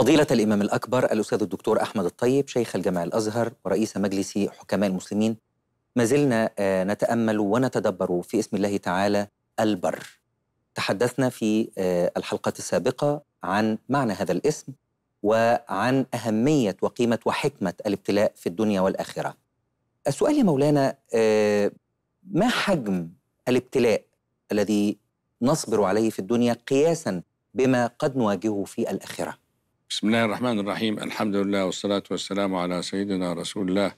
فضيلة الإمام الأكبر الأستاذ الدكتور أحمد الطيب شيخ الجامع الأزهر ورئيس مجلس حكماء المسلمين ما زلنا آه، نتأمل ونتدبر في اسم الله تعالى البر تحدثنا في آه، الحلقات السابقة عن معنى هذا الاسم وعن أهمية وقيمة وحكمة الابتلاء في الدنيا والآخرة السؤال يا مولانا آه، ما حجم الابتلاء الذي نصبر عليه في الدنيا قياسا بما قد نواجهه في الآخرة بسم الله الرحمن الرحيم الحمد لله والصلاة والسلام على سيدنا رسول الله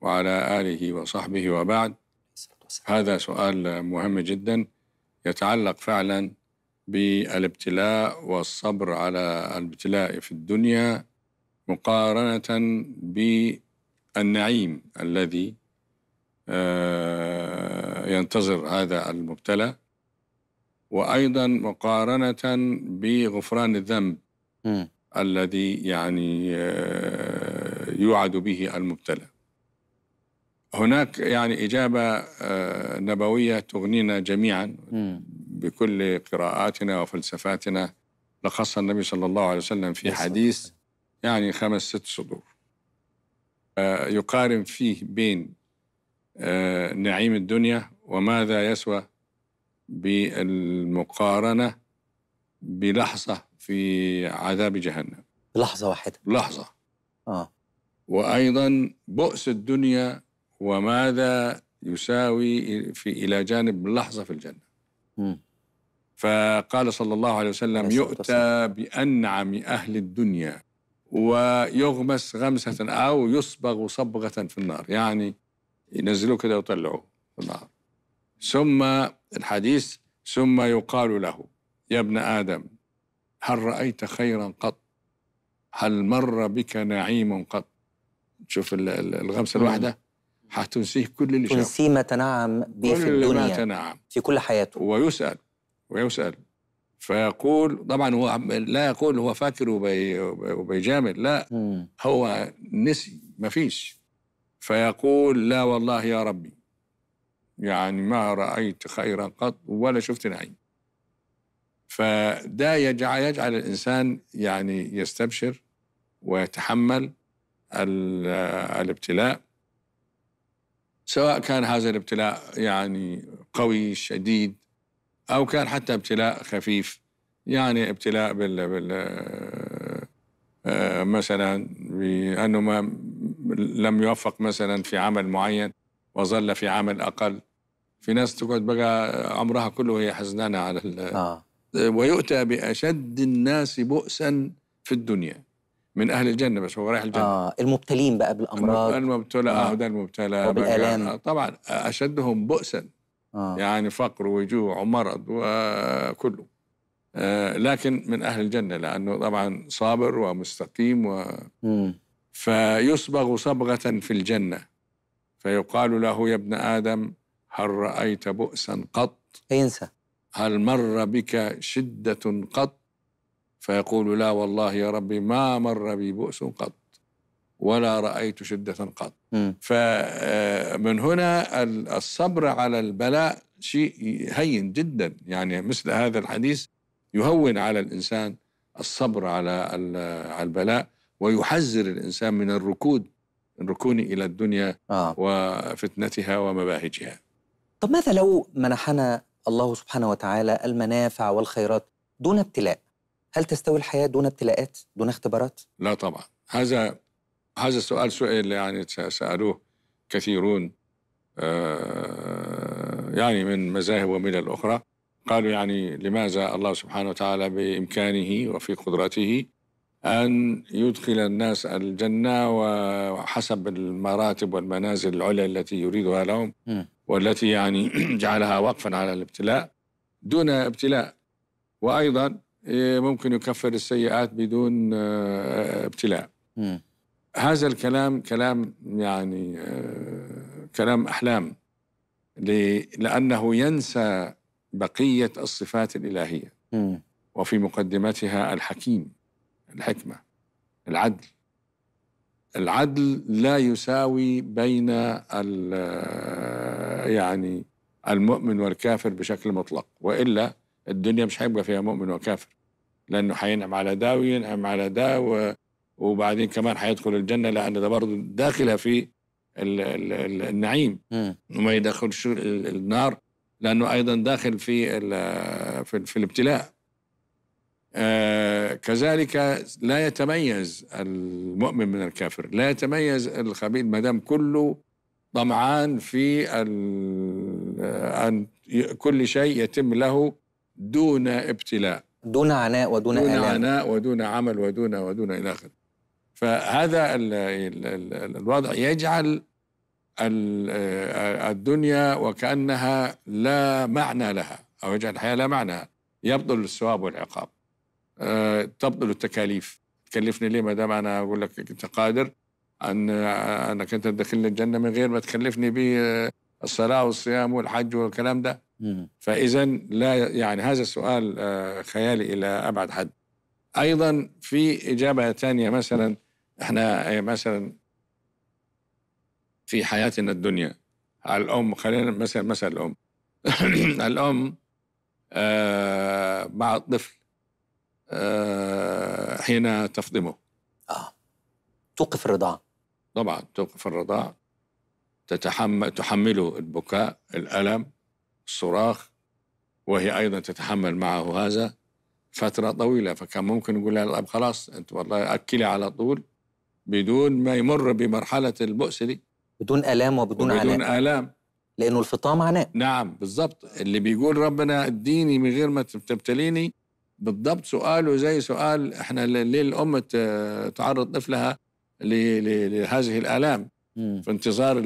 وعلى آله وصحبه وبعد هذا سؤال مهم جدا يتعلق فعلا بالابتلاء والصبر على الابتلاء في الدنيا مقارنة بالنعيم الذي آه، ينتظر هذا المبتلى وأيضا مقارنة بغفران الذنب الذي يعني آه، يوعد به المبتلى هناك يعني إجابة آه، نبوية تغنينا جميعا بكل قراءاتنا وفلسفاتنا لخصها النبي صلى الله عليه وسلم في حديث يعني خمس ست صدور آه، يقارن فيه بين نعيم الدنيا وماذا يسوى بالمقارنة بلحظة في عذاب جهنم لحظة واحدة لحظة آه. وأيضا بؤس الدنيا وماذا يساوي في إلى جانب لحظة في الجنة م. فقال صلى الله عليه وسلم يؤتى بأنعم أهل الدنيا ويغمس غمسة أو يصبغ صبغة في النار يعني ينزلوه كده ويطلعوه في النار ثم الحديث ثم يقال له يا ابن آدم هل رأيت خيرا قط هل مر بك نعيم قط شوف الغمسة الواحدة هتنسيه كل اللي شافه تنسيه ما تنعم به في الدنيا ما تنعم في كل حياته ويسأل ويسأل فيقول طبعا هو لا يقول هو فاكر وبيجامل لا هو نسي ما فيش فيقول لا والله يا ربي يعني ما رأيت خيرا قط ولا شفت نعيم فده يجعل, يجعل الإنسان يعني يستبشر ويتحمل الابتلاء سواء كان هذا الابتلاء يعني قوي شديد أو كان حتى ابتلاء خفيف يعني ابتلاء بال, بال آه، مثلا بأنه ما لم يوفق مثلا في عمل معين وظل في عمل أقل في ناس تقعد بقى عمرها كله هي حزنانة على آه. ويؤتى باشد الناس بؤسا في الدنيا من اهل الجنه بس هو رايح الجنه اه المبتلين بقى بالامراض المبتلى اه ده المبتلى وبالآلام طبعا اشدهم بؤسا آه. يعني فقر وجوع ومرض وكله آه لكن من اهل الجنه لانه طبعا صابر ومستقيم و فيصبغ صبغه في الجنه فيقال له يا ابن ادم هل رايت بؤسا قط؟ فينسى هل مر بك شدة قط فيقول لا والله يا ربي ما مر بي بؤس قط ولا رأيت شدة قط م. فمن آه، هنا الصبر على البلاء شيء هين جدا يعني مثل هذا الحديث يهون على الإنسان الصبر على على البلاء ويحذر الإنسان من الركود الركون إلى الدنيا آه. وفتنتها ومباهجها طب ماذا لو منحنا الله سبحانه وتعالى المنافع والخيرات دون ابتلاء هل تستوي الحياة دون ابتلاءات دون اختبارات؟ لا طبعا هذا هذا السؤال سئل يعني سألوه كثيرون آه، يعني من مذاهب وملل أخرى قالوا يعني لماذا الله سبحانه وتعالى بإمكانه وفي قدرته أن يدخل الناس الجنة وحسب المراتب والمنازل العليا التي يريدها لهم والتي يعني جعلها وقفا على الابتلاء دون ابتلاء وأيضا إيه، ممكن يكفر السيئات بدون آه، ابتلاء م. هذا الكلام كلام يعني آه، كلام أحلام لأنه ينسى بقية الصفات الإلهية م. وفي مقدمتها الحكيم الحكمة العدل العدل لا يساوي بين يعني المؤمن والكافر بشكل مطلق والا الدنيا مش هيبقى فيها مؤمن وكافر لانه هينعم على ده وينعم على ده وبعدين كمان هيدخل الجنه لان ده برضه داخله في النعيم وما يدخلش النار لانه ايضا داخل في في الابتلاء آه، كذلك لا يتميز المؤمن من الكافر لا يتميز الخبيث ما دام كله طمعان في آه، أن كل شيء يتم له دون ابتلاء دون عناء ودون دون عناء ودون عمل ودون ودون إلى آخره فهذا الوضع يجعل آه، الدنيا وكأنها لا معنى لها أو يجعل الحياة لا معنى يبطل الثواب والعقاب آه، تبطل التكاليف تكلفني ليه ما دام انا اقول لك انت قادر ان انك انت تدخلني الجنه من غير ما تكلفني بالصلاه آه، والصيام والحج والكلام ده فاذا لا يعني هذا السؤال آه، خيالي الى ابعد حد ايضا في اجابه ثانيه مثلا احنا إيه، مثلا في حياتنا الدنيا على الام خلينا مثلا مثلا الام الام مع الطفل آه، حين تفضمه آه. توقف الرضاعة طبعا توقف الرضاعة تتحمل تحمله البكاء الألم الصراخ وهي أيضا تتحمل معه هذا فترة طويلة فكان ممكن نقول لها الأب طيب خلاص أنت والله أكلي على طول بدون ما يمر بمرحلة البؤس دي بدون آلام وبدون عناء بدون آلام لأنه الفطام عناء نعم بالظبط اللي بيقول ربنا اديني من غير ما تبتليني بالضبط سؤاله زي سؤال احنا ليه الام آه، تعرض طفلها لهذه الالام في انتظار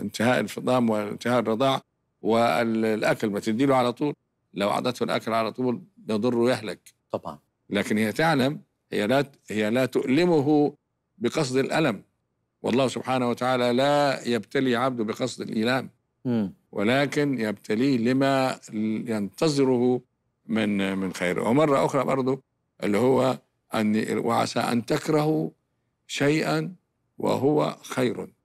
انتهاء الفطام وانتهاء الرضاع والاكل ما تديله على طول لو اعطته الاكل على طول يضره يهلك طبعا لكن هي تعلم هي لا هي لا تؤلمه بقصد الالم والله سبحانه وتعالى لا يبتلي عبده بقصد الإيلام ولكن يبتليه لما ينتظره من من خير ومرة أخرى برضو اللي هو أن وعسى أن تكرهوا شيئا وهو خير